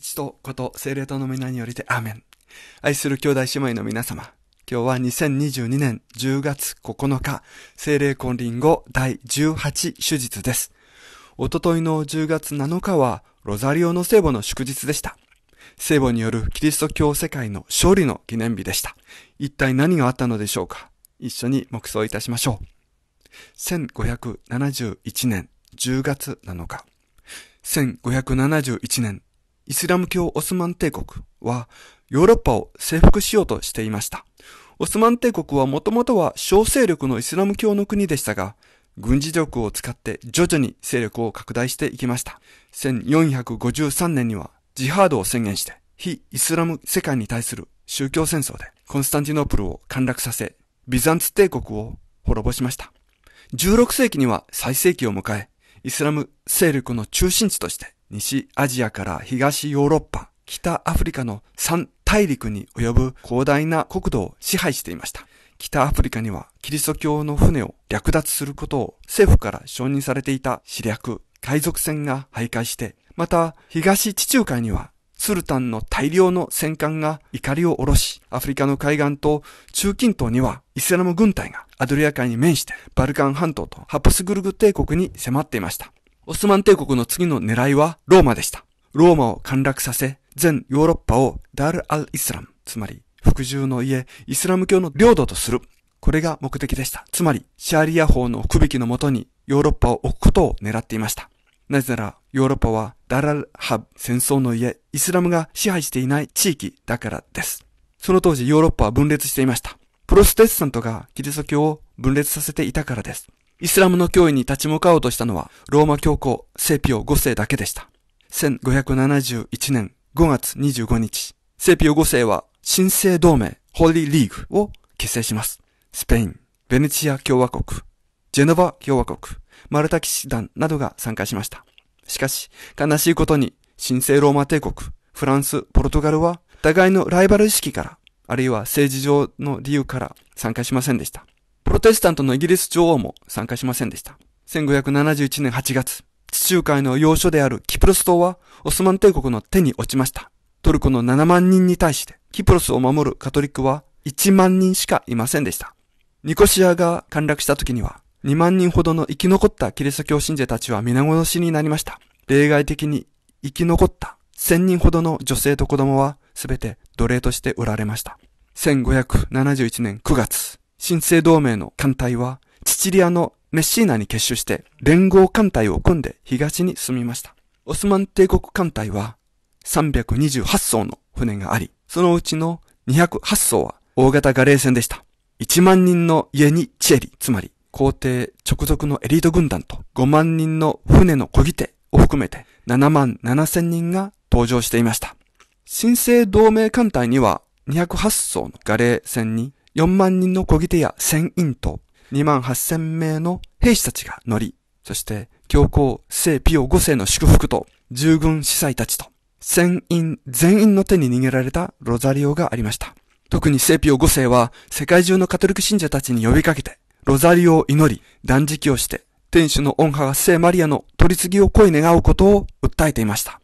父とこと精霊との皆によりて、アーメン。愛する兄弟姉妹の皆様、今日は2022年10月9日、精霊婚臨後第18手術です。おとといの10月7日は、ロザリオの聖母の祝日でした。聖母によるキリスト教世界の勝利の記念日でした。一体何があったのでしょうか一緒に黙想いたしましょう。1571年10月7日。1571年イスラム教オスマン帝国はヨーロッパを征服しようとしていました。オスマン帝国はもともとは小勢力のイスラム教の国でしたが、軍事力を使って徐々に勢力を拡大していきました。1453年にはジハードを宣言して、非イスラム世界に対する宗教戦争でコンスタンティノープルを陥落させ、ビザンツ帝国を滅ぼしました。16世紀には最盛期を迎え、イスラム勢力の中心地として西アジアから東ヨーロッパ、北アフリカの3大陸に及ぶ広大な国土を支配していました。北アフリカにはキリスト教の船を略奪することを政府から承認されていた知略、海賊船が徘徊して、また東地中海にはスルタンの大量の戦艦が怒りを下ろし、アフリカの海岸と中近東にはイスラム軍隊がアドリア海に面してバルカン半島とハプスブルグ帝国に迫っていました。オスマン帝国の次の狙いはローマでした。ローマを陥落させ、全ヨーロッパをダール・アル・イスラム、つまり服従の家、イスラム教の領土とする。これが目的でした。つまり、シャーリア法の区引きのもとにヨーロッパを置くことを狙っていました。なぜなら、ヨーロッパはダラルハブ戦争の家、イスラムが支配していない地域だからです。その当時ヨーロッパは分裂していました。プロステスタントがキリスト教を分裂させていたからです。イスラムの脅威に立ち向かおうとしたのは、ローマ教皇、セピオ5世だけでした。1571年5月25日、セピオ5世は新生同盟、ホーリーリーグを結成します。スペイン、ベネチア共和国、ジェノバ共和国、マルタ騎士団などが参加しました。しかし、悲しいことに、新生ローマ帝国、フランス、ポルトガルは、互いのライバル意識から、あるいは政治上の理由から参加しませんでした。プロテスタントのイギリス女王も参加しませんでした。1571年8月、地中海の要所であるキプロス島はオスマン帝国の手に落ちました。トルコの7万人に対してキプロスを守るカトリックは1万人しかいませんでした。ニコシアが陥落した時には2万人ほどの生き残ったキリスト教信者たちは皆殺しになりました。例外的に生き残った1000人ほどの女性と子供は全て奴隷として売られました。1571年9月、新生同盟の艦隊は、チチリアのメッシーナに結集して、連合艦隊を組んで東に進みました。オスマン帝国艦隊は、328艘の船があり、そのうちの208艘は大型ガレー船でした。1万人の家にチェリ、つまり皇帝直属のエリート軍団と5万人の船の漕ぎ手を含めて7万7千人が登場していました。新生同盟艦隊には208艘のガレー船に4万人の小切手や船員と2万8000名の兵士たちが乗り、そして教皇聖ピオ5世の祝福と従軍司祭たちと船員全員の手に逃げられたロザリオがありました。特に聖ピオ5世は世界中のカトリック信者たちに呼びかけて、ロザリオを祈り、断食をして、天主の恩派が聖マリアの取り次ぎを恋願うことを訴えていました。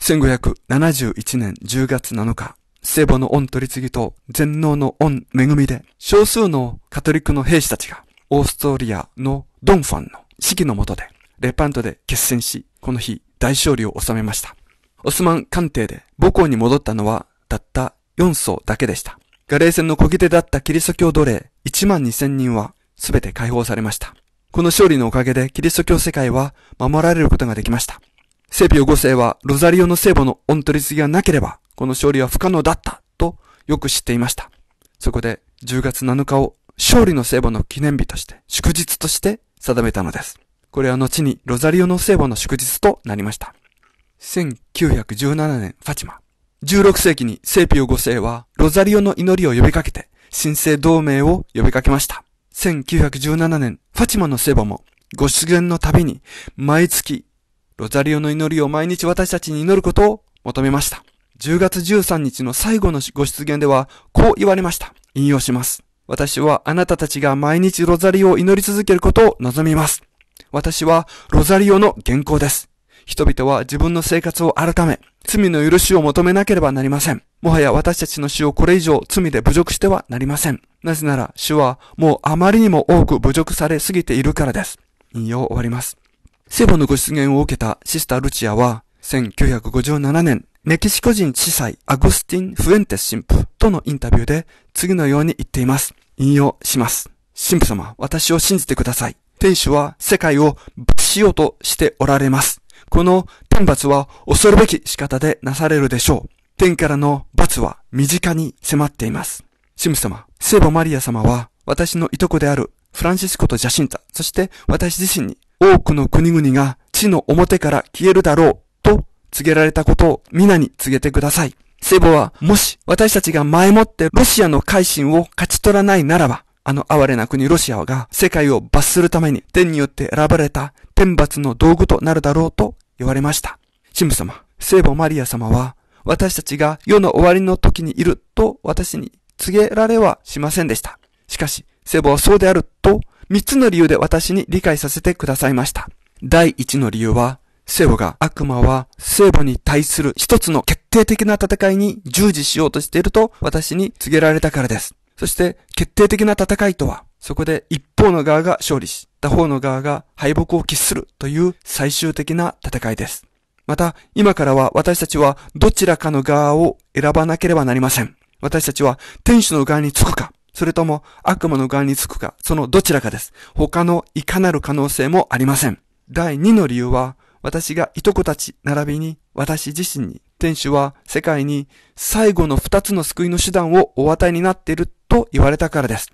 1571年10月7日、聖母の恩取り次ぎと全能の恩恵みで、少数のカトリックの兵士たちが、オーストリアのドンファンの指揮のもとで、レパントで決戦し、この日、大勝利を収めました。オスマン艦艇で母校に戻ったのは、たった4層だけでした。ガレー戦の小切手だったキリスト教奴隷1万2000人は、すべて解放されました。この勝利のおかげでキリスト教世界は守られることができました。セピオ5世はロザリオの聖母の恩取り継ぎがなければ、この勝利は不可能だったとよく知っていました。そこで10月7日を勝利の聖母の記念日として、祝日として定めたのです。これは後にロザリオの聖母の祝日となりました。1917年、ファチマ。16世紀に聖ピオ5世はロザリオの祈りを呼びかけて、神聖同盟を呼びかけました。1917年、ファチマの聖母も、ご出現のたびに、毎月、ロザリオの祈りを毎日私たちに祈ることを求めました。10月13日の最後のご出現では、こう言われました。引用します。私はあなたたちが毎日ロザリオを祈り続けることを望みます。私はロザリオの原稿です。人々は自分の生活を改め、罪の許しを求めなければなりません。もはや私たちの死をこれ以上罪で侮辱してはなりません。なぜなら主はもうあまりにも多く侮辱されすぎているからです。引用終わります。聖母のご出現を受けたシスタールチアは、1957年、メキシコ人司祭アゴスティン・フエンテス神父とのインタビューで次のように言っています。引用します。神父様、私を信じてください。天使は世界を罰しようとしておられます。この天罰は恐るべき仕方でなされるでしょう。天からの罰は身近に迫っています。神父様、聖母マリア様は私のいとこであるフランシスコとジャシンタ、そして私自身に多くの国々が地の表から消えるだろう告げられたことを皆に告げてください。聖母は、もし私たちが前もってロシアの改心を勝ち取らないならば、あの哀れな国ロシアが世界を罰するために天によって選ばれた天罰の道具となるだろうと言われました。神父様、聖母マリア様は、私たちが世の終わりの時にいると私に告げられはしませんでした。しかし、聖母はそうであると、三つの理由で私に理解させてくださいました。第一の理由は、聖母が、悪魔は聖母に対する一つの決定的な戦いに従事しようとしていると私に告げられたからです。そして、決定的な戦いとは、そこで一方の側が勝利し、他方の側が敗北を喫するという最終的な戦いです。また、今からは私たちはどちらかの側を選ばなければなりません。私たちは天使の側につくか、それとも悪魔の側につくか、そのどちらかです。他のいかなる可能性もありません。第2の理由は、私がいとこたち並びに私自身に、天主は世界に最後の二つの救いの手段をお与えになっていると言われたからです。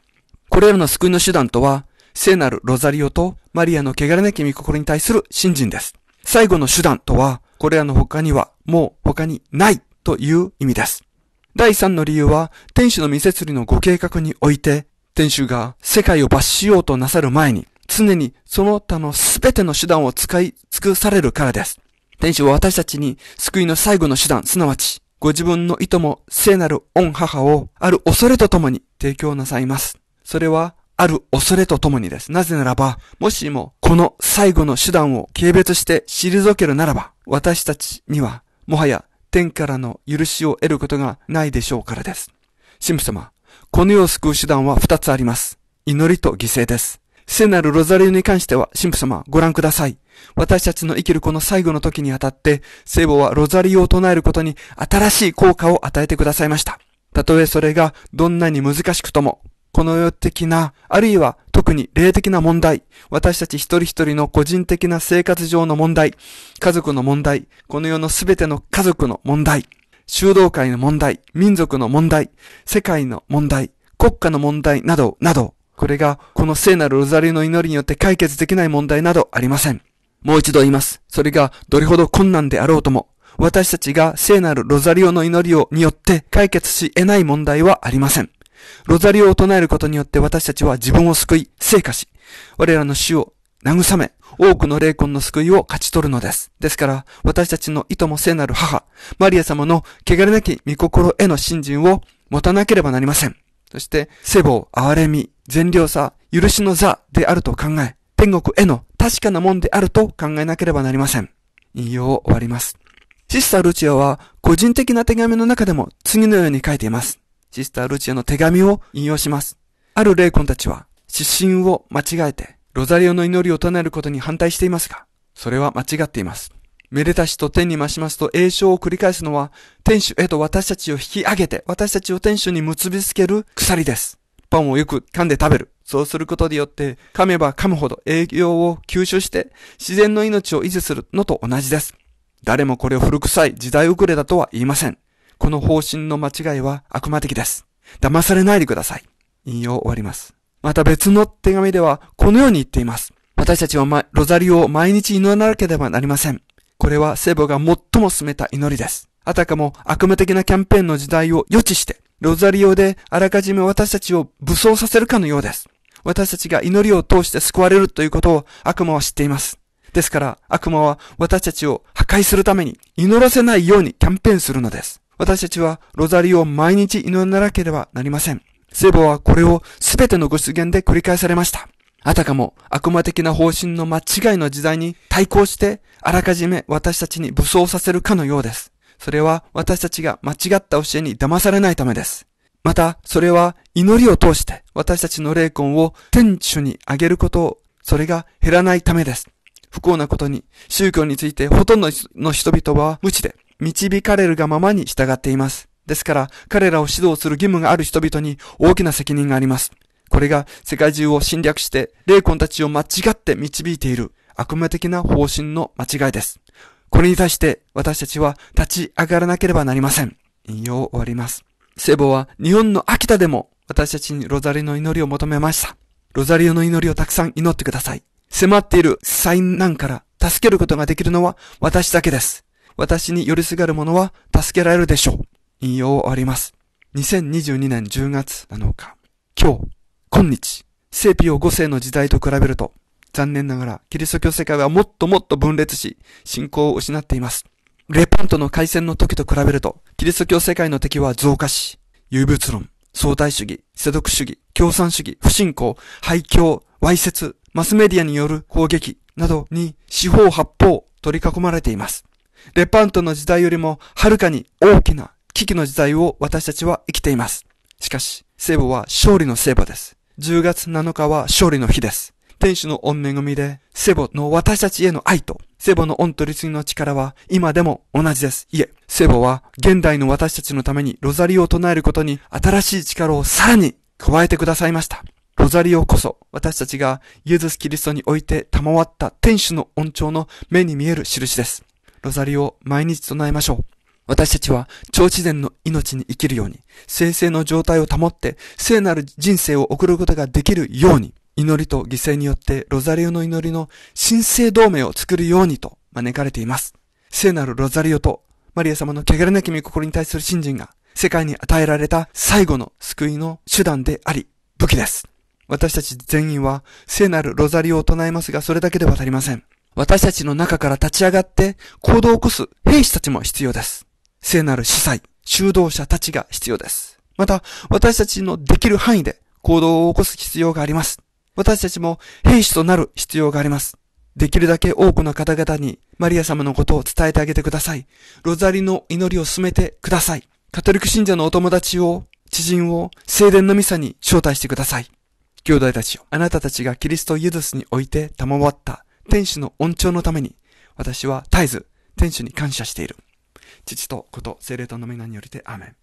これらの救いの手段とは、聖なるロザリオとマリアの汚れなき御心に対する信心です。最後の手段とは、これらの他にはもう他にないという意味です。第3の理由は、天主の見せつりのご計画において、天主が世界を罰しようとなさる前に、常にその他の全ての手段を使い尽くされるからです。天使は私たちに救いの最後の手段、すなわち、ご自分の意図も聖なる御母をある恐れとともに提供なさいます。それはある恐れとともにです。なぜならば、もしもこの最後の手段を軽蔑して退けるならば、私たちにはもはや天からの許しを得ることがないでしょうからです。神父様、この世を救う手段は二つあります。祈りと犠牲です。聖なるロザリオに関しては、神父様、ご覧ください。私たちの生きるこの最後の時にあたって、聖母はロザリオを唱えることに新しい効果を与えてくださいました。たとえそれがどんなに難しくとも、この世的な、あるいは特に霊的な問題、私たち一人一人の個人的な生活上の問題、家族の問題、この世のすべての家族の問題、修道会の問題、民族の問題、世界の問題、国家の問題など、など、これが、この聖なるロザリオの祈りによって解決できない問題などありません。もう一度言います。それが、どれほど困難であろうとも、私たちが聖なるロザリオの祈りをによって解決し得ない問題はありません。ロザリオを唱えることによって私たちは自分を救い、成果し、我らの死を慰め、多くの霊魂の救いを勝ち取るのです。ですから、私たちのいとも聖なる母、マリア様の汚れなき御心への信心を持たなければなりません。そして、聖母、憐れみ、善良さ、許しの座であると考え、天国への確かなもんであると考えなければなりません。引用を終わります。シスタールチアは個人的な手紙の中でも次のように書いています。シスタールチアの手紙を引用します。ある霊魂たちは指針を間違えてロザリオの祈りを唱えることに反対していますが、それは間違っています。めでたしと天に増しますと栄唱を繰り返すのは天主へと私たちを引き上げて私たちを天主に結びつける鎖です。パンをよく噛んで食べる。そうすることによって、噛めば噛むほど栄養を吸収して、自然の命を維持するのと同じです。誰もこれを古臭い時代遅れだとは言いません。この方針の間違いは悪魔的です。騙されないでください。引用終わります。また別の手紙では、このように言っています。私たちは、ま、ロザリオを毎日祈らなければなりません。これは聖母が最も進めた祈りです。あたかも悪夢的なキャンペーンの時代を予知して、ロザリオであらかじめ私たちを武装させるかのようです。私たちが祈りを通して救われるということを悪魔は知っています。ですから悪魔は私たちを破壊するために祈らせないようにキャンペーンするのです。私たちはロザリオを毎日祈らなければなりません。聖母はこれを全てのご出現で繰り返されました。あたかも悪魔的な方針の間違いの時代に対抗してあらかじめ私たちに武装させるかのようです。それは私たちが間違った教えに騙されないためです。また、それは祈りを通して私たちの霊魂を天主にあげることを、それが減らないためです。不幸なことに、宗教についてほとんどの人々は無知で、導かれるがままに従っています。ですから、彼らを指導する義務がある人々に大きな責任があります。これが世界中を侵略して、霊魂たちを間違って導いている悪魔的な方針の間違いです。これに対して私たちは立ち上がらなければなりません。引用を終わります。聖母は日本の秋田でも私たちにロザリオの祈りを求めました。ロザリオの祈りをたくさん祈ってください。迫っている災難から助けることができるのは私だけです。私に寄りすがる者は助けられるでしょう。引用を終わります。2022年10月7日。今日、今日、聖ピオ5世の時代と比べると、残念ながら、キリスト教世界はもっともっと分裂し、信仰を失っています。レパントの開戦の時と比べると、キリスト教世界の敵は増加し、有物論、相対主義、世俗主義、共産主義、不信仰、廃墟、歪説、マスメディアによる攻撃などに四方八方取り囲まれています。レパントの時代よりもはるかに大きな危機の時代を私たちは生きています。しかし、聖母は勝利の聖母です。10月7日は勝利の日です。天使の御恵みで、セボの私たちへの愛と、セボの御取り継ぎの力は今でも同じです。いえ、セボは現代の私たちのためにロザリオを唱えることに新しい力をさらに加えてくださいました。ロザリオこそ私たちがイエズス・キリストにおいて賜った天使の恩寵の目に見える印です。ロザリオを毎日唱えましょう。私たちは超自然の命に生きるように、生成の状態を保って聖なる人生を送ることができるように、祈りと犠牲によってロザリオの祈りの神聖同盟を作るようにと招かれています。聖なるロザリオとマリア様の汚れなき御心に対する信心が世界に与えられた最後の救いの手段であり、武器です。私たち全員は聖なるロザリオを唱えますがそれだけでは足りません。私たちの中から立ち上がって行動を起こす兵士たちも必要です。聖なる司祭、修道者たちが必要です。また、私たちのできる範囲で行動を起こす必要があります。私たちも兵士となる必要があります。できるだけ多くの方々にマリア様のことを伝えてあげてください。ロザリの祈りを進めてください。カトリック信者のお友達を、知人を聖殿のミサに招待してください。兄弟たちよ、あなたたちがキリストユドズスにおいて賜った天使の恩寵のために、私は絶えず天使に感謝している。父と子と聖霊との皆によりて、アーメン。